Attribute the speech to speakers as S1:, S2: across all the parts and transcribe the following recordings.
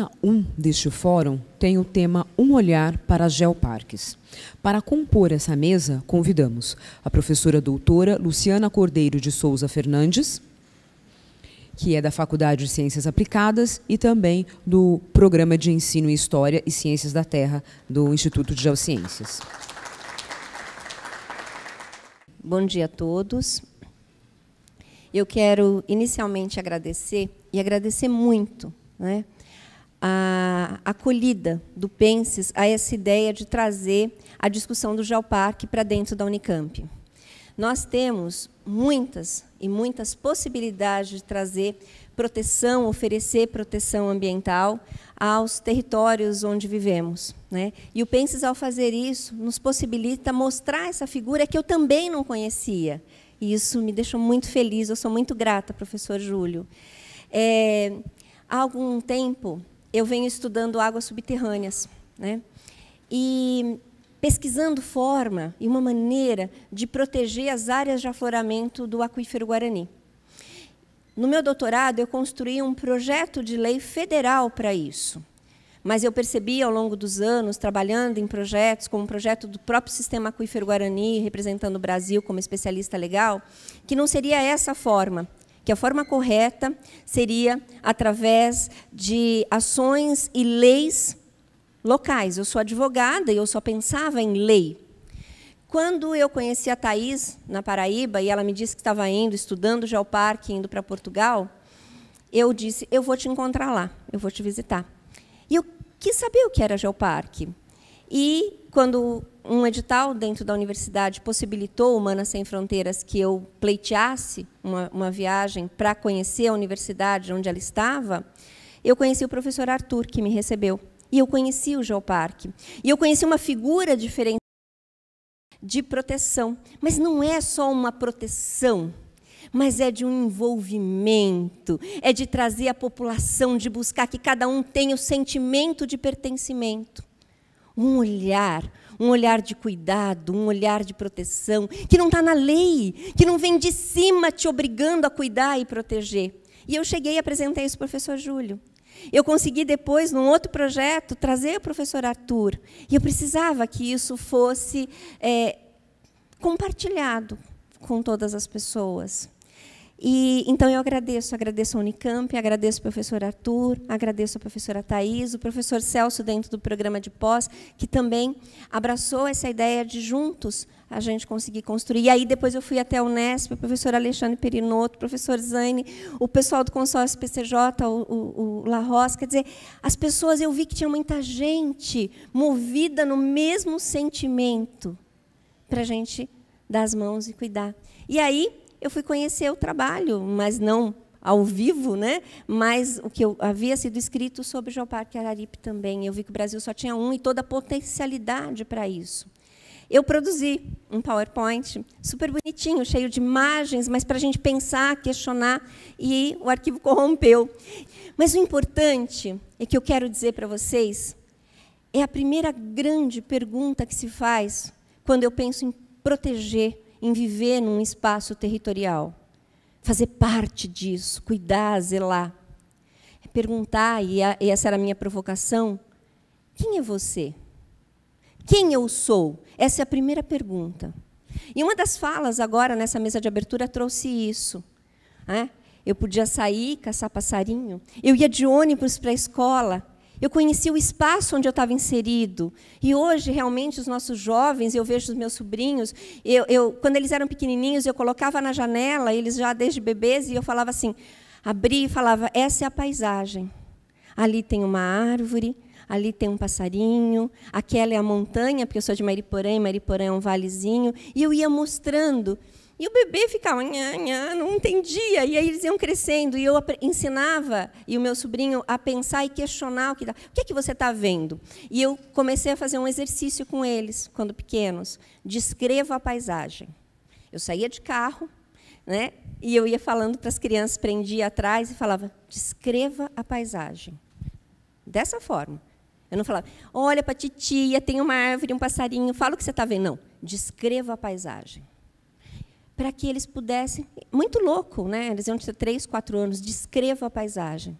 S1: Mesa 1 deste fórum tem o tema Um Olhar para Geoparques. Para compor essa mesa, convidamos a professora doutora Luciana Cordeiro de Souza Fernandes, que é da Faculdade de Ciências Aplicadas e também do Programa de Ensino em História e Ciências da Terra do Instituto de Geociências. Bom dia a todos. Eu quero inicialmente agradecer e agradecer muito, né? a acolhida do Penses a essa ideia de trazer a discussão do Geoparque para dentro da Unicamp. Nós temos muitas e muitas possibilidades de trazer proteção, oferecer proteção ambiental aos territórios onde vivemos. Né? E o Penses, ao fazer isso, nos possibilita mostrar essa figura que eu também não conhecia. E isso me deixou muito feliz, eu sou muito grata, professor Júlio. É, há algum tempo, eu venho estudando águas subterrâneas, né? E pesquisando forma e uma maneira de proteger as áreas de afloramento do aquífero Guarani. No meu doutorado, eu construí um projeto de lei federal para isso. Mas eu percebi ao longo dos anos, trabalhando em projetos, como o um projeto do próprio Sistema Aquífero Guarani, representando o Brasil como especialista legal, que não seria essa a forma que a forma correta seria através de ações e leis locais. Eu sou advogada e eu só pensava em lei. Quando eu conheci a Thais na Paraíba e ela me disse que estava indo, estudando geoparque, indo para Portugal, eu disse: Eu vou te encontrar lá, eu vou te visitar. E eu quis saber o que era geoparque. E quando um edital dentro da universidade possibilitou Humanas Sem Fronteiras que eu pleiteasse uma, uma viagem para conhecer a universidade onde ela estava, eu conheci o professor Arthur, que me recebeu. E eu conheci o Geoparque. E eu conheci uma figura diferente de proteção. Mas não é só uma proteção, mas é de um envolvimento, é de trazer a população, de buscar que cada um tenha o sentimento de pertencimento. Um olhar, um olhar de cuidado, um olhar de proteção, que não está na lei, que não vem de cima te obrigando a cuidar e proteger. E eu cheguei e apresentei isso para o professor Júlio. Eu consegui depois, num outro projeto, trazer o professor Arthur. E eu precisava que isso fosse é, compartilhado com todas as pessoas. E, então, eu agradeço. Agradeço a Unicamp, agradeço ao professor Arthur, agradeço a professora Thais, o professor Celso, dentro do programa de pós, que também abraçou essa ideia de juntos a gente conseguir construir. E aí, depois, eu fui até a Unesp, o professor Alexandre Perinotto, o professor Zaine, o pessoal do consórcio PCJ, o, o, o La Rosa. Quer dizer, as pessoas, eu vi que tinha muita gente movida no mesmo sentimento para a gente dar as mãos e cuidar. E aí, eu fui conhecer o trabalho, mas não ao vivo, né? mas o que eu, havia sido escrito sobre o Geoparque Araripe também. Eu vi que o Brasil só tinha um e toda a potencialidade para isso. Eu produzi um PowerPoint super bonitinho, cheio de imagens, mas para a gente pensar, questionar, e o arquivo corrompeu. Mas o importante é que eu quero dizer para vocês é a primeira grande pergunta que se faz quando eu penso em proteger em viver num espaço territorial. Fazer parte disso, cuidar, zelar. É perguntar, e, a, e essa era a minha provocação: quem é você? Quem eu sou? Essa é a primeira pergunta. E uma das falas agora nessa mesa de abertura trouxe isso. Né? Eu podia sair, caçar passarinho. Eu ia de ônibus para a escola. Eu conheci o espaço onde eu estava inserido. E hoje, realmente, os nossos jovens, eu vejo os meus sobrinhos, eu, eu, quando eles eram pequenininhos, eu colocava na janela, eles já desde bebês, e eu falava assim, abri, e falava, essa é a paisagem. Ali tem uma árvore, ali tem um passarinho, aquela é a montanha, porque eu sou de Mariporã, e Mariporã é um valezinho. E eu ia mostrando e o bebê ficava, nha, nha, não entendia. E aí eles iam crescendo. E eu ensinava, e o meu sobrinho, a pensar e questionar o que dá. O que é que você está vendo? E eu comecei a fazer um exercício com eles, quando pequenos. Descreva a paisagem. Eu saía de carro, né? E eu ia falando para as crianças, prendia atrás e falava: descreva a paisagem. Dessa forma. Eu não falava, olha para titia, tem uma árvore, um passarinho, fala o que você está vendo. Não, descreva a paisagem para que eles pudessem. Muito louco, né? Eles iam ter três, quatro anos. Descreva a paisagem.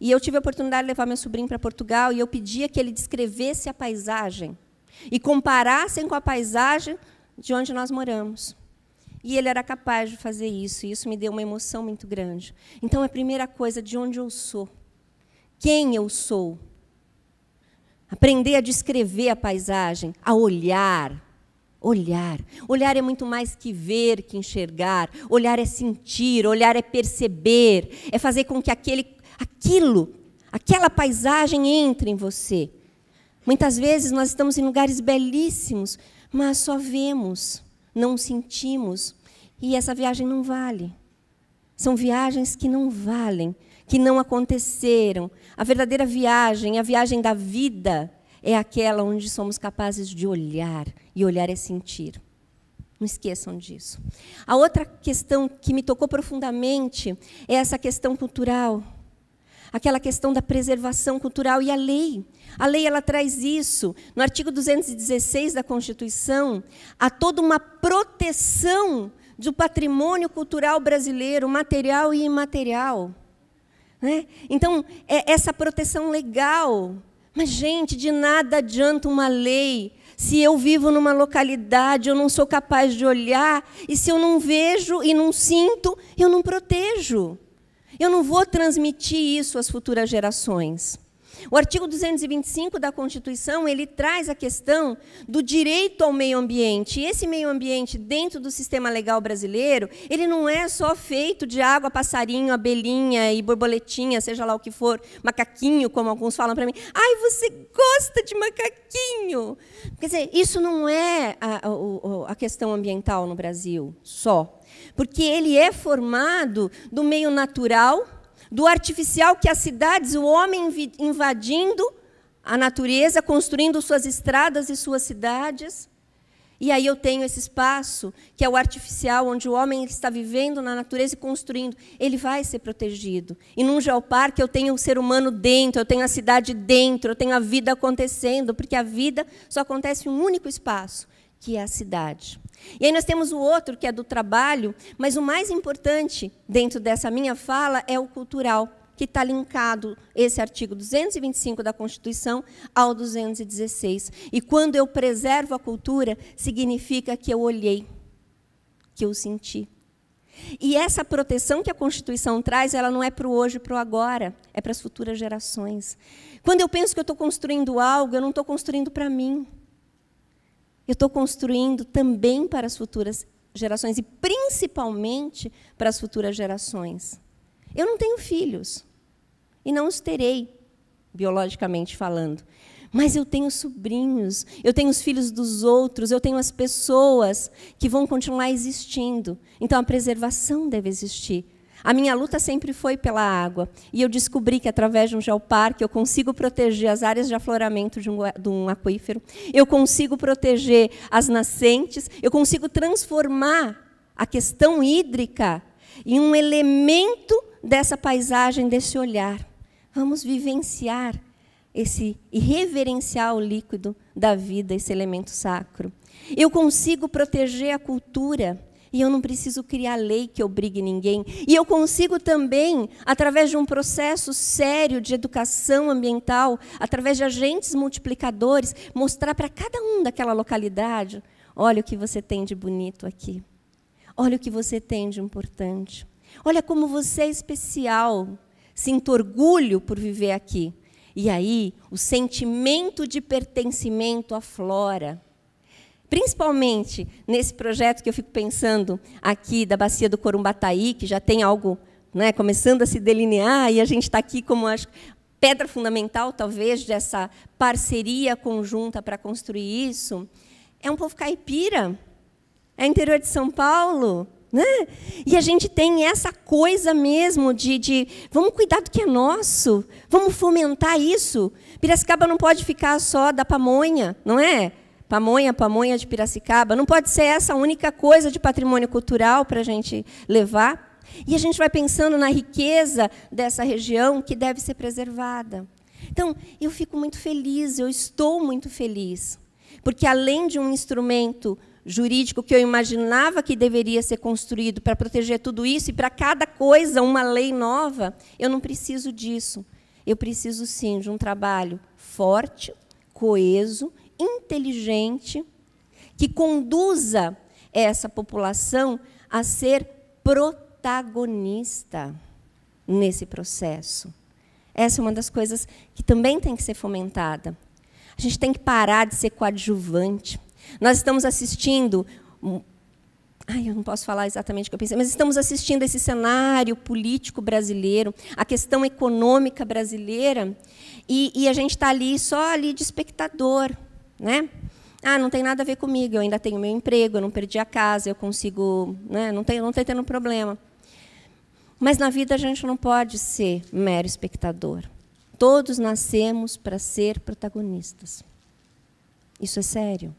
S1: E eu tive a oportunidade de levar meu sobrinho para Portugal e eu pedia que ele descrevesse a paisagem e comparassem com a paisagem de onde nós moramos. E ele era capaz de fazer isso, e isso me deu uma emoção muito grande. Então, é a primeira coisa, de onde eu sou? Quem eu sou? Aprender a descrever a paisagem, a olhar, Olhar. Olhar é muito mais que ver, que enxergar. Olhar é sentir, olhar é perceber, é fazer com que aquele, aquilo, aquela paisagem entre em você. Muitas vezes nós estamos em lugares belíssimos, mas só vemos, não sentimos, e essa viagem não vale. São viagens que não valem, que não aconteceram. A verdadeira viagem, a viagem da vida, é aquela onde somos capazes de olhar, e olhar é sentir. Não esqueçam disso. A outra questão que me tocou profundamente é essa questão cultural. Aquela questão da preservação cultural e a lei. A lei ela traz isso. No artigo 216 da Constituição, há toda uma proteção do patrimônio cultural brasileiro, material e imaterial. Né? Então, é essa proteção legal mas, gente, de nada adianta uma lei. Se eu vivo numa localidade, eu não sou capaz de olhar, e se eu não vejo e não sinto, eu não protejo. Eu não vou transmitir isso às futuras gerações. O artigo 225 da Constituição, ele traz a questão do direito ao meio ambiente. E esse meio ambiente dentro do sistema legal brasileiro, ele não é só feito de água, passarinho, abelhinha e borboletinha, seja lá o que for, macaquinho, como alguns falam para mim. Ai, você gosta de macaquinho. Quer dizer, isso não é a, a, a questão ambiental no Brasil só, porque ele é formado do meio natural do artificial que as cidades, o homem invadindo a natureza, construindo suas estradas e suas cidades. E aí eu tenho esse espaço, que é o artificial, onde o homem está vivendo na natureza e construindo. Ele vai ser protegido. E num geoparque eu tenho o ser humano dentro, eu tenho a cidade dentro, eu tenho a vida acontecendo, porque a vida só acontece em um único espaço que é a cidade. E aí nós temos o outro, que é do trabalho, mas o mais importante dentro dessa minha fala é o cultural, que está linkado esse artigo 225 da Constituição ao 216. E quando eu preservo a cultura, significa que eu olhei, que eu senti. E essa proteção que a Constituição traz, ela não é para o hoje, para o agora, é para as futuras gerações. Quando eu penso que eu estou construindo algo, eu não estou construindo para mim eu estou construindo também para as futuras gerações e principalmente para as futuras gerações. Eu não tenho filhos e não os terei, biologicamente falando. Mas eu tenho sobrinhos, eu tenho os filhos dos outros, eu tenho as pessoas que vão continuar existindo. Então a preservação deve existir a minha luta sempre foi pela água. E eu descobri que, através de um geoparque, eu consigo proteger as áreas de afloramento de um, de um aquífero, eu consigo proteger as nascentes, eu consigo transformar a questão hídrica em um elemento dessa paisagem, desse olhar. Vamos vivenciar esse e reverenciar o líquido da vida, esse elemento sacro. Eu consigo proteger a cultura. E eu não preciso criar lei que obrigue ninguém. E eu consigo também, através de um processo sério de educação ambiental, através de agentes multiplicadores, mostrar para cada um daquela localidade: olha o que você tem de bonito aqui. Olha o que você tem de importante. Olha como você é especial. Sinto orgulho por viver aqui. E aí, o sentimento de pertencimento aflora principalmente nesse projeto que eu fico pensando aqui da bacia do Corumbataí, que já tem algo né, começando a se delinear, e a gente está aqui como a pedra fundamental, talvez, dessa parceria conjunta para construir isso, é um povo caipira, é interior de São Paulo, né? E a gente tem essa coisa mesmo de, de, vamos cuidar do que é nosso, vamos fomentar isso. Piracicaba não pode ficar só da pamonha, não é? pamonha, pamonha de Piracicaba. Não pode ser essa a única coisa de patrimônio cultural para a gente levar. E a gente vai pensando na riqueza dessa região que deve ser preservada. Então, eu fico muito feliz, eu estou muito feliz, porque além de um instrumento jurídico que eu imaginava que deveria ser construído para proteger tudo isso e para cada coisa uma lei nova, eu não preciso disso. Eu preciso sim de um trabalho forte, coeso, inteligente que conduza essa população a ser protagonista nesse processo. Essa é uma das coisas que também tem que ser fomentada. A gente tem que parar de ser coadjuvante. Nós estamos assistindo. Ai, eu não posso falar exatamente o que eu pensei, mas estamos assistindo esse cenário político brasileiro, a questão econômica brasileira, e, e a gente está ali só ali de espectador né? Ah, não tem nada a ver comigo, eu ainda tenho meu emprego, eu não perdi a casa, eu consigo, né? Não estou não tendo problema. Mas na vida a gente não pode ser mero espectador. Todos nascemos para ser protagonistas. Isso é sério.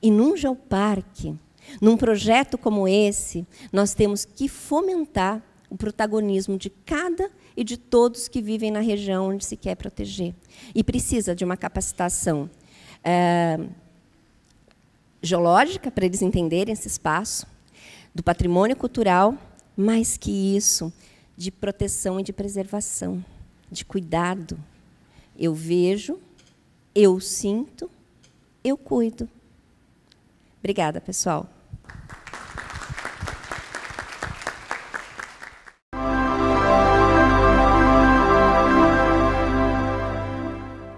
S1: E num geoparque, num projeto como esse, nós temos que fomentar o protagonismo de cada e de todos que vivem na região onde se quer proteger. E precisa de uma capacitação é, geológica, para eles entenderem esse espaço, do patrimônio cultural, mais que isso, de proteção e de preservação, de cuidado. Eu vejo, eu sinto, eu cuido. Obrigada, pessoal.